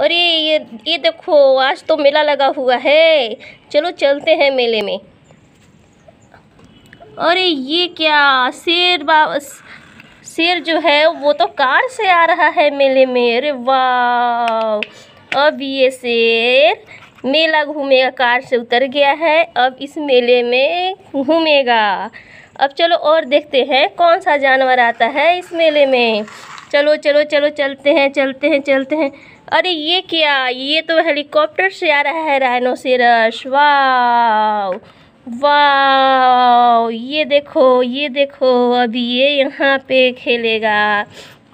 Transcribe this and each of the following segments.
अरे ये ये देखो आज तो मेला लगा हुआ है चलो चलते हैं मेले में अरे ये क्या शेर बा शेर जो है वो तो कार से आ रहा है मेले में अरे वाह अब ये शेर मेला घूमेगा कार से उतर गया है अब इस मेले में घूमेगा अब चलो और देखते हैं कौन सा जानवर आता है इस मेले में चलो चलो चलो चलते हैं चलते हैं चलते हैं अरे ये क्या ये तो हेलीकॉप्टर से आ रहा है राइनोसेरस रश वाह ये देखो ये देखो अभी ये यहाँ पे खेलेगा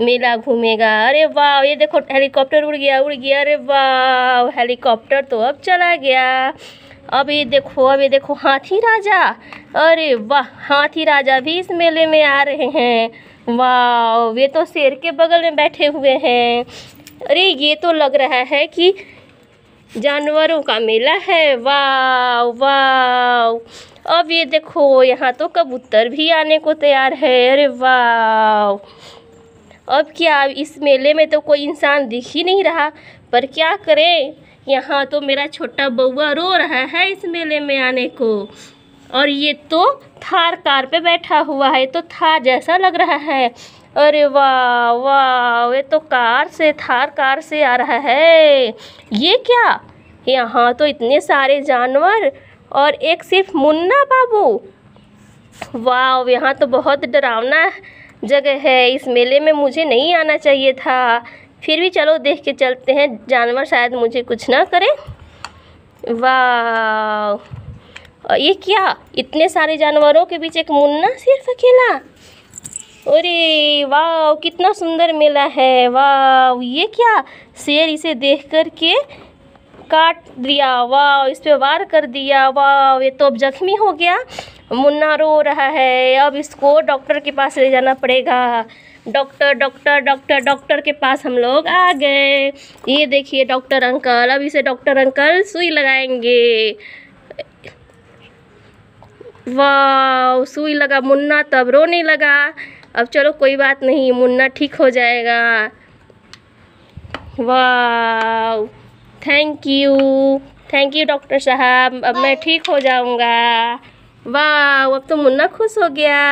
मेला घूमेगा अरे वाह ये देखो हेलीकॉप्टर उड़ गया उड़ गया अरे वाह हेलीकॉप्टर तो अब चला गया अब ये देखो अब ये देखो हाथी राजा अरे वाह हाथी राजा भी इस मेले में आ रहे हैं वाह वे तो शेर के बगल में बैठे हुए हैं अरे ये तो लग रहा है कि जानवरों का मेला है वाह वाह अब ये देखो यहाँ तो कबूतर भी आने को तैयार है अरे वाह अब क्या इस मेले में तो कोई इंसान दिख ही नहीं रहा पर क्या करें यहाँ तो मेरा छोटा बउआ रो रहा है इस मेले में आने को और ये तो थार कार पे बैठा हुआ है तो थार जैसा लग रहा है अरे वाह वाह ये तो कार से थार कार से आ रहा है ये क्या यहाँ तो इतने सारे जानवर और एक सिर्फ मुन्ना बाबू वाह यहाँ तो बहुत डरावना जगह है इस मेले में मुझे नहीं आना चाहिए था फिर भी चलो देख के चलते हैं जानवर शायद मुझे कुछ ना करें वाह ये क्या इतने सारे जानवरों के बीच एक मुन्ना सिर्फ अकेला अरे वाह कितना सुंदर मेला है वाह ये क्या शेर इसे देख कर के काट दिया वाह इस पर वार कर दिया वाह ये तो अब जख्मी हो गया मुन्ना रो रहा है अब इसको डॉक्टर के पास ले जाना पड़ेगा डॉक्टर डॉक्टर डॉक्टर डॉक्टर के पास हम लोग आ गए ये देखिए डॉक्टर अंकल अब इसे डॉक्टर अंकल सुई लगाएंगे वाह सुई लगा मुन्ना तब रोने लगा अब चलो कोई बात नहीं मुन्ना ठीक हो जाएगा वाह thank you thank you doctor साहब अब मैं ठीक हो जाऊंगा वाह अब तो मुन्ना खुश हो गया